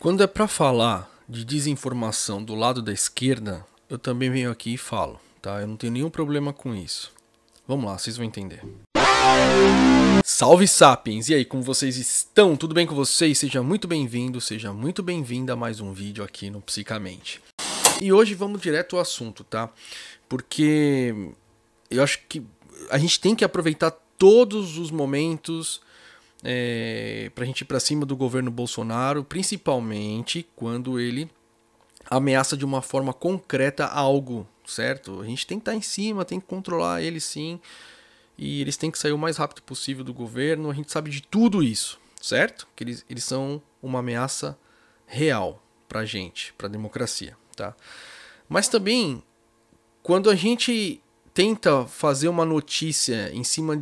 Quando é para falar de desinformação do lado da esquerda, eu também venho aqui e falo, tá? Eu não tenho nenhum problema com isso. Vamos lá, vocês vão entender. Salve Sapiens! E aí, como vocês estão? Tudo bem com vocês? Seja muito bem-vindo, seja muito bem-vinda a mais um vídeo aqui no Psicamente. E hoje vamos direto ao assunto, tá? Porque eu acho que a gente tem que aproveitar todos os momentos é, para a gente ir para cima do governo Bolsonaro, principalmente quando ele ameaça de uma forma concreta algo, certo? A gente tem que estar tá em cima, tem que controlar ele sim, e eles têm que sair o mais rápido possível do governo. A gente sabe de tudo isso, certo? Que eles, eles são uma ameaça real para a gente, para a democracia, tá? Mas também quando a gente tenta fazer uma notícia em cima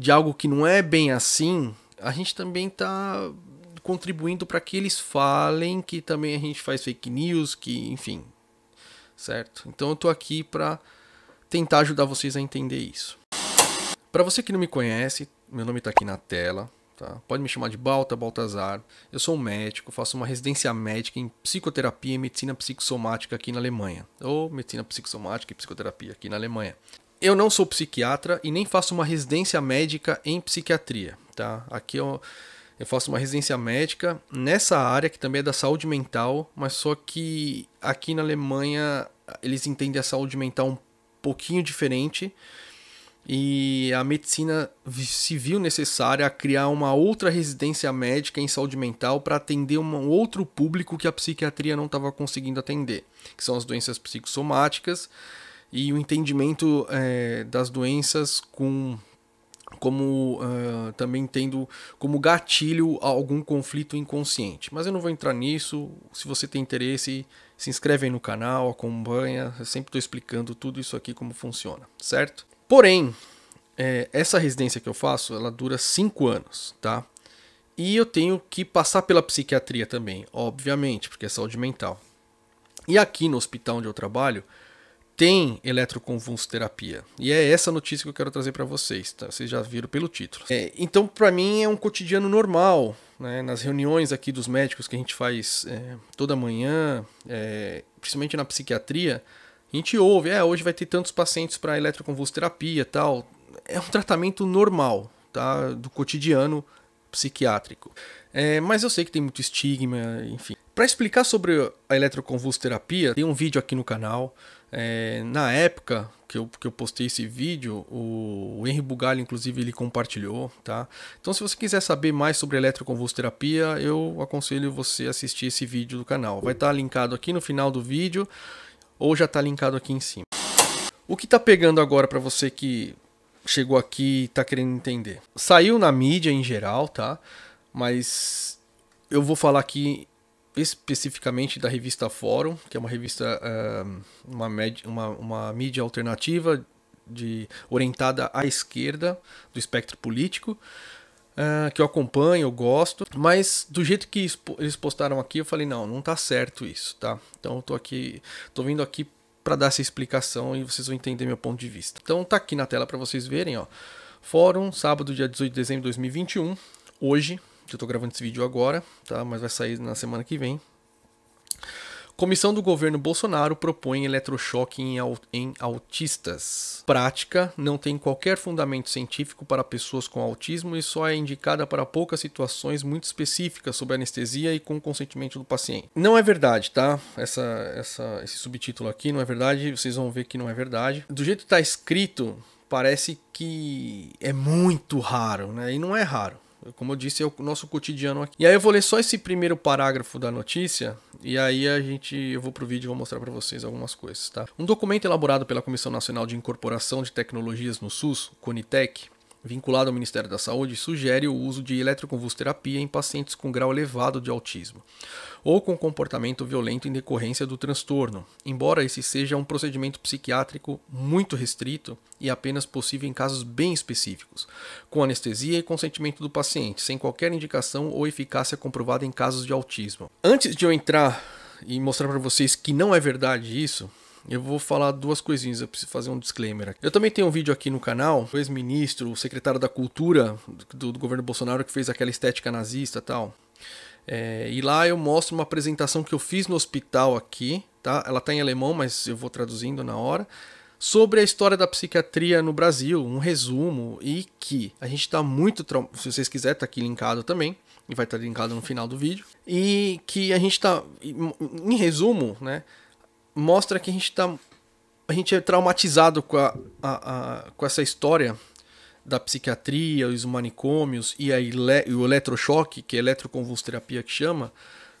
de algo que não é bem assim, a gente também está contribuindo para que eles falem que também a gente faz fake news, que enfim, certo? Então eu tô aqui para tentar ajudar vocês a entender isso. Para você que não me conhece, meu nome está aqui na tela, tá? Pode me chamar de Balta, Baltazar. Eu sou um médico, faço uma residência médica em psicoterapia e medicina psicossomática aqui na Alemanha, ou medicina psicossomática e psicoterapia aqui na Alemanha. Eu não sou psiquiatra e nem faço uma residência médica em psiquiatria, tá? Aqui eu, eu faço uma residência médica nessa área que também é da saúde mental, mas só que aqui na Alemanha eles entendem a saúde mental um pouquinho diferente e a medicina se viu necessária a criar uma outra residência médica em saúde mental para atender um outro público que a psiquiatria não estava conseguindo atender, que são as doenças psicossomáticas e o entendimento é, das doenças com como uh, também tendo como gatilho algum conflito inconsciente. Mas eu não vou entrar nisso. Se você tem interesse, se inscreve aí no canal, acompanha. Eu sempre estou explicando tudo isso aqui como funciona, certo? Porém, é, essa residência que eu faço, ela dura cinco anos, tá? E eu tenho que passar pela psiquiatria também, obviamente, porque é saúde mental. E aqui no hospital onde eu trabalho, tem eletroconvulsoterapia. E é essa notícia que eu quero trazer para vocês, tá? Vocês já viram pelo título. É, então, para mim, é um cotidiano normal. Né? Nas reuniões aqui dos médicos que a gente faz é, toda manhã, é, principalmente na psiquiatria, a gente ouve, é, hoje vai ter tantos pacientes para eletroconvulsoterapia tal. É um tratamento normal, tá? Do cotidiano psiquiátrico. É, mas eu sei que tem muito estigma, enfim. Para explicar sobre a eletroconvulsoterapia, tem um vídeo aqui no canal é, na época que eu, que eu postei esse vídeo, o, o Henry Bugalho, inclusive, ele compartilhou, tá? Então, se você quiser saber mais sobre eletroconvulsoterapia, eu aconselho você a assistir esse vídeo do canal. Vai estar tá linkado aqui no final do vídeo ou já está linkado aqui em cima. O que está pegando agora para você que chegou aqui e está querendo entender? Saiu na mídia em geral, tá? Mas eu vou falar aqui especificamente da revista Fórum, que é uma revista, eh, uma, uma, uma mídia alternativa de, orientada à esquerda do espectro político, uh, que eu acompanho, eu gosto, mas do jeito que eles postaram aqui, eu falei, não, não tá certo isso, tá? Então eu tô aqui, tô vindo aqui para dar essa explicação e vocês vão entender meu ponto de vista. Então tá aqui na tela para vocês verem, ó. Fórum, sábado, dia 18 de dezembro de 2021, hoje, eu estou gravando esse vídeo agora, tá? mas vai sair na semana que vem. Comissão do governo Bolsonaro propõe eletrochoque em, em, autistas. Prática não tem qualquer fundamento científico para pessoas com autismo e só é indicada para poucas situações muito específicas sob anestesia e com consentimento do paciente. Não é verdade, tá? Essa, essa, esse subtítulo aqui não é verdade, vocês vão ver que não é verdade. Do jeito que está escrito, parece que é muito raro, né? E não é raro. Como eu disse, é o nosso cotidiano aqui. E aí eu vou ler só esse primeiro parágrafo da notícia e aí a gente eu vou pro vídeo e vou mostrar para vocês algumas coisas, tá? Um documento elaborado pela Comissão Nacional de Incorporação de Tecnologias no SUS, CONITEC, vinculado ao Ministério da Saúde sugere o uso de eletroconvulsoterapia em pacientes com grau elevado de autismo ou com comportamento violento em decorrência do transtorno, embora esse seja um procedimento psiquiátrico muito restrito e apenas possível em casos bem específicos, com anestesia e consentimento do paciente, sem qualquer indicação ou eficácia comprovada em casos de autismo. Antes de eu entrar e mostrar para vocês que não é verdade isso, eu vou falar duas coisinhas, eu preciso fazer um disclaimer aqui. Eu também tenho um vídeo aqui no canal, o ex-ministro, o secretário da cultura do, do, governo Bolsonaro que fez aquela estética nazista e tal. É, e lá eu mostro uma apresentação que eu fiz no hospital aqui, tá? Ela tá em alemão, mas eu vou traduzindo na hora sobre a história da psiquiatria no Brasil, um resumo, e que a gente está muito. Traum... Se vocês quiserem, está aqui linkado também, e vai estar tá linkado no final do vídeo. E que a gente está. Em resumo, né? mostra que a gente tá a gente é traumatizado com, a, a, a, com essa história da psiquiatria, os manicômios e, a ele, o eletrochoque, que é eletroconvulsoterapia que chama,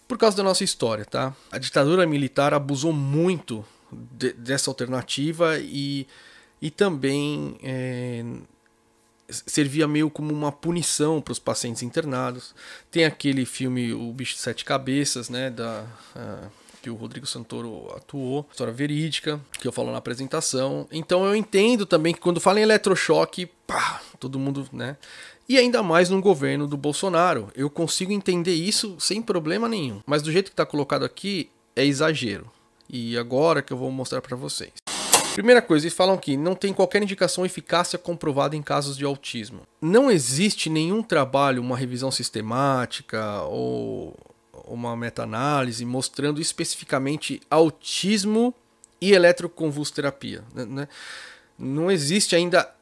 por causa da nossa história, tá? A ditadura militar abusou muito de, dessa alternativa e, e também é, servia meio como uma punição para os pacientes internados. Tem aquele filme O Bicho de Sete Cabeças, né? Da, uh, que o Rodrigo Santoro atuou, história verídica, que eu falo na apresentação. Então eu entendo também que quando fala em eletrochoque, pá, todo mundo, né? E ainda mais num governo do Bolsonaro. Eu consigo entender isso sem problema nenhum. Mas do jeito que está colocado aqui, é exagero. E agora que eu vou mostrar para vocês. Primeira coisa, eles falam que não tem qualquer indicação eficácia comprovada em casos de autismo. Não existe nenhum trabalho, uma revisão sistemática ou uma meta-análise mostrando especificamente autismo e eletroconvulsoterapia. Né, né? Não existe ainda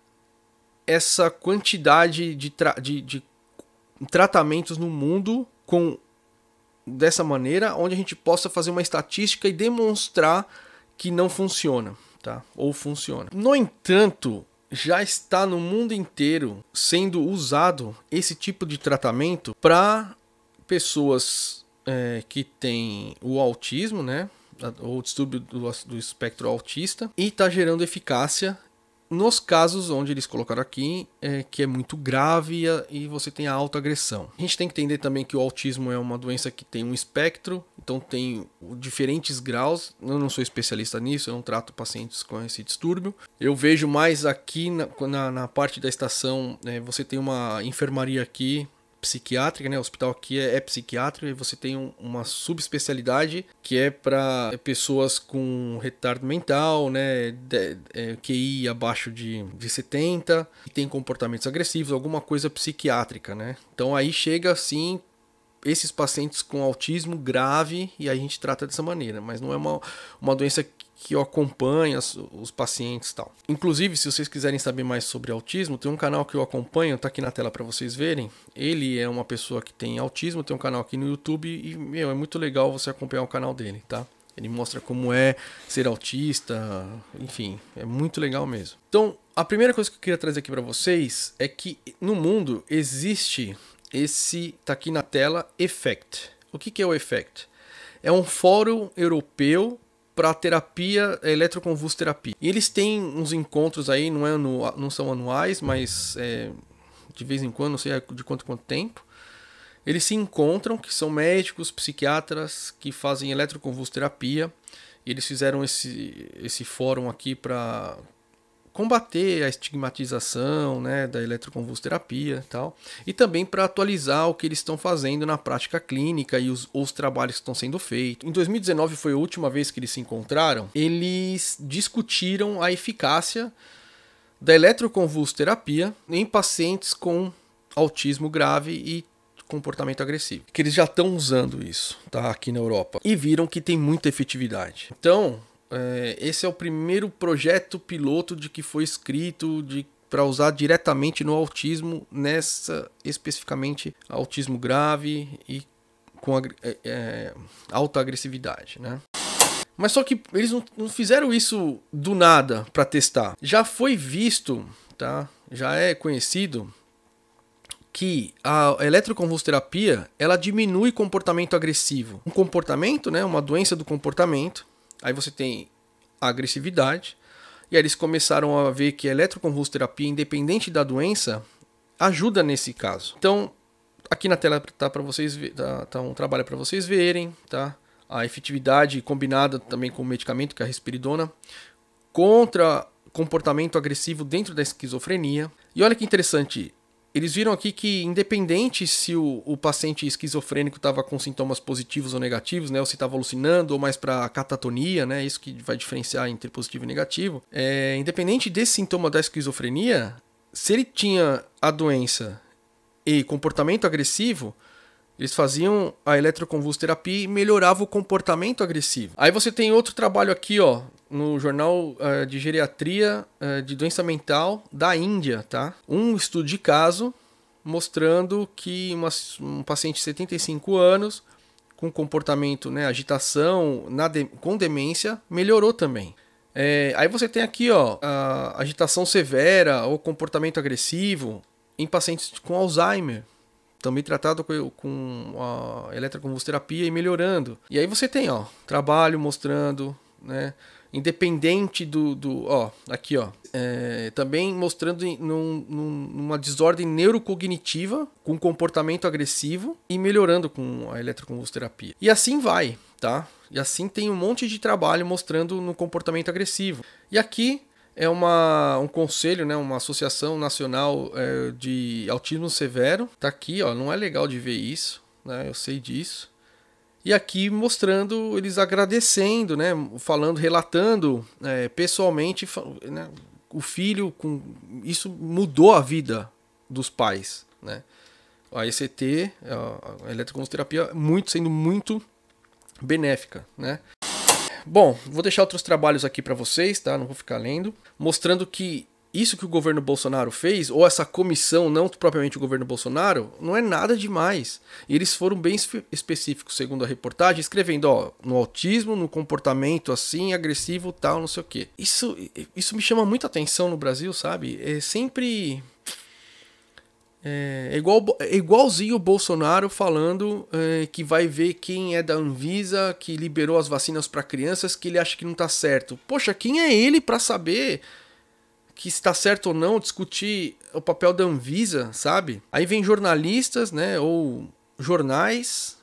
essa quantidade de, tra de, de tratamentos no mundo com dessa maneira, onde a gente possa fazer uma estatística e demonstrar que não funciona, tá? Ou funciona. No entanto, já está no mundo inteiro sendo usado esse tipo de tratamento para pessoas é, que tem o autismo, né? o distúrbio do, do espectro autista, e está gerando eficácia nos casos onde eles colocaram aqui, é, que é muito grave e, e você tem a autoagressão. A gente tem que entender também que o autismo é uma doença que tem um espectro, então tem diferentes graus. Eu não sou especialista nisso, eu não trato pacientes com esse distúrbio. Eu vejo mais aqui na, na, na parte da estação, é, você tem uma enfermaria aqui psiquiátrica, né? O hospital aqui é, é psiquiátrico e você tem um, uma subespecialidade que é para pessoas com retardo mental, né? De, é, QI abaixo de, de 70, tem comportamentos agressivos, alguma coisa psiquiátrica, né? Então aí chega assim esses pacientes com autismo grave e a gente trata dessa maneira, mas não é uma, uma doença que acompanha os pacientes tal. Inclusive, se vocês quiserem saber mais sobre autismo, tem um canal que eu acompanho, está aqui na tela para vocês verem. Ele é uma pessoa que tem autismo, tem um canal aqui no YouTube e meu, é muito legal você acompanhar o canal dele, tá? Ele mostra como é ser autista, enfim, é muito legal mesmo. Então, a primeira coisa que eu queria trazer aqui para vocês é que no mundo existe esse está aqui na tela Effect. O que, que é o Effect? É um fórum europeu para terapia é, eletroconvulsoterapia. E eles têm uns encontros aí, não, é não são anuais, mas é, de vez em quando, não sei de quanto quanto tempo. Eles se encontram, que são médicos, psiquiatras que fazem eletroconvulsoterapia. E eles fizeram esse, esse fórum aqui para combater a estigmatização né, da eletroconvulsoterapia e tal, e também para atualizar o que eles estão fazendo na prática clínica e os, os trabalhos que estão sendo feitos. Em 2019 foi a última vez que eles se encontraram, eles discutiram a eficácia da eletroconvulsoterapia em pacientes com autismo grave e comportamento agressivo. Que eles já estão usando isso, tá? Aqui na Europa. E viram que tem muita efetividade. Então, é, esse é o primeiro projeto piloto de que foi escrito de para usar diretamente no autismo, nessa especificamente autismo grave e com é, é alta agressividade, né? Mas só que eles não, não fizeram isso do nada para testar. Já foi visto, tá? Já é conhecido que a eletroconvulsoterapia ela diminui comportamento agressivo. Um comportamento, né, uma doença do comportamento, Aí você tem a agressividade. E aí eles começaram a ver que a eletroconvulsoterapia, independente da doença, ajuda nesse caso. Então, aqui na tela tá para vocês ver, tá, tá um trabalho para vocês verem, tá? A efetividade combinada também com o medicamento que é a risperidona contra comportamento agressivo dentro da esquizofrenia. E olha que interessante, eles viram aqui que, independente se o, o paciente esquizofrênico estava com sintomas positivos ou negativos, né, ou se estava alucinando, ou mais para catatonia, né, isso que vai diferenciar entre positivo e negativo, é, independente desse sintoma da esquizofrenia, se ele tinha a doença e comportamento agressivo, eles faziam a eletroconvulsoterapia e melhorava o comportamento agressivo. Aí você tem outro trabalho aqui, ó, no Jornal uh, de Geriatria uh, de Doença Mental da Índia, tá? Um estudo de caso mostrando que uma, um paciente de 75 anos com comportamento, né, agitação, de, com demência, melhorou também. É, aí você tem aqui, ó, agitação severa ou comportamento agressivo em pacientes com Alzheimer também tratado com, com a eletroconvulsoterapia e melhorando. E aí você tem, ó, trabalho mostrando, né? Independente do, do ó, aqui, ó, é, também mostrando num, num, numa desordem neurocognitiva com comportamento agressivo e melhorando com a eletroconvulsoterapia. E assim vai, tá? E assim tem um monte de trabalho mostrando no comportamento agressivo. E aqui é uma, um conselho, né, uma associação nacional é, de autismo severo. Tá aqui, ó, não é legal de ver isso, né? Eu sei disso. E aqui mostrando eles agradecendo, né, falando, relatando é, pessoalmente, né, o filho com isso mudou a vida dos pais, né? A ECT, a eletroconsoterapia, muito sendo muito benéfica, né? Bom, vou deixar outros trabalhos aqui para vocês, tá? Não vou ficar lendo, mostrando que isso que o governo Bolsonaro fez, ou essa comissão, não propriamente o governo Bolsonaro, não é nada demais. E eles foram bem específicos, segundo a reportagem, escrevendo, ó, no autismo, no comportamento assim, agressivo, tal, não sei o quê. Isso, isso me chama muita atenção no Brasil, sabe? É sempre é, é, igual, é igualzinho o Bolsonaro falando é, que vai ver quem é da Anvisa, que liberou as vacinas para crianças, que ele acha que não está certo. Poxa, quem é ele para saber que está certo ou não discutir o papel da Anvisa, sabe? Aí vem jornalistas, né, ou jornais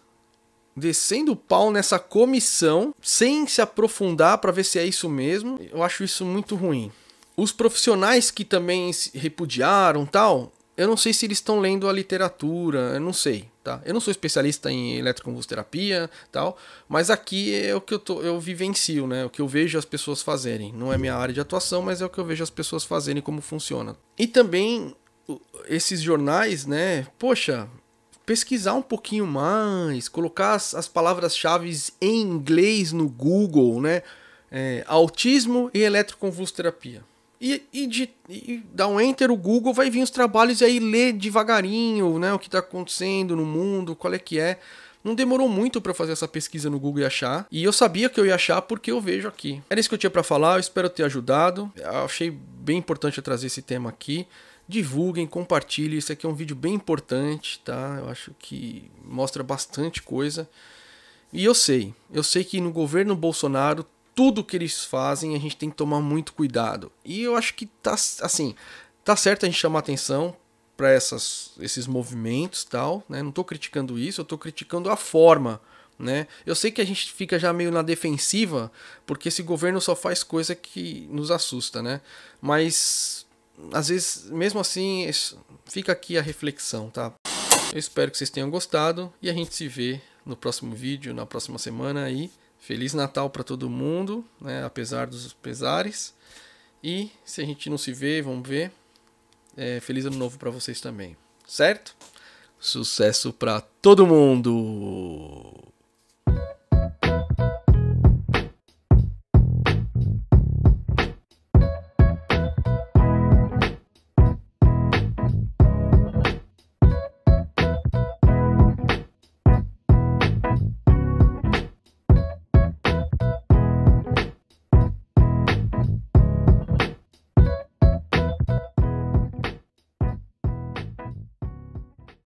descendo o pau nessa comissão sem se aprofundar para ver se é isso mesmo. Eu acho isso muito ruim. Os profissionais que também repudiaram, tal, eu não sei se eles estão lendo a literatura, eu não sei, tá? Eu não sou especialista em eletroconvulsoterapia, tal, mas aqui é o que eu, tô, eu vivencio, né? O que eu vejo as pessoas fazerem. Não é minha área de atuação, mas é o que eu vejo as pessoas fazerem como funciona. E também esses jornais, né? Poxa, pesquisar um pouquinho mais, colocar as, as palavras-chave em inglês no Google, né? É, autismo e eletroconvulsoterapia e, e, de, e dá um enter, o Google vai vir os trabalhos e aí lê devagarinho né, o que está acontecendo no mundo, qual é que é. Não demorou muito para fazer essa pesquisa no Google e achar. E eu sabia que eu ia achar porque eu vejo aqui. Era isso que eu tinha para falar, eu espero ter ajudado. Eu achei bem importante trazer esse tema aqui. Divulguem, compartilhem. Isso aqui é um vídeo bem importante, tá? Eu acho que mostra bastante coisa. E eu sei, eu sei que no governo Bolsonaro tudo que eles fazem a gente tem que tomar muito cuidado. E eu acho que tá assim, tá certo a gente chamar atenção para essas esses movimentos tal, né? Não tô criticando isso, eu tô criticando a forma, né? Eu sei que a gente fica já meio na defensiva, porque esse governo só faz coisa que nos assusta, né? Mas às vezes, mesmo assim, fica aqui a reflexão, tá? Eu espero que vocês tenham gostado e a gente se vê no próximo vídeo, na próxima semana aí. E... Feliz Natal para todo mundo, né? apesar dos pesares. E se a gente não se vê, vamos ver. É, feliz ano novo para vocês também, certo? Sucesso para todo mundo!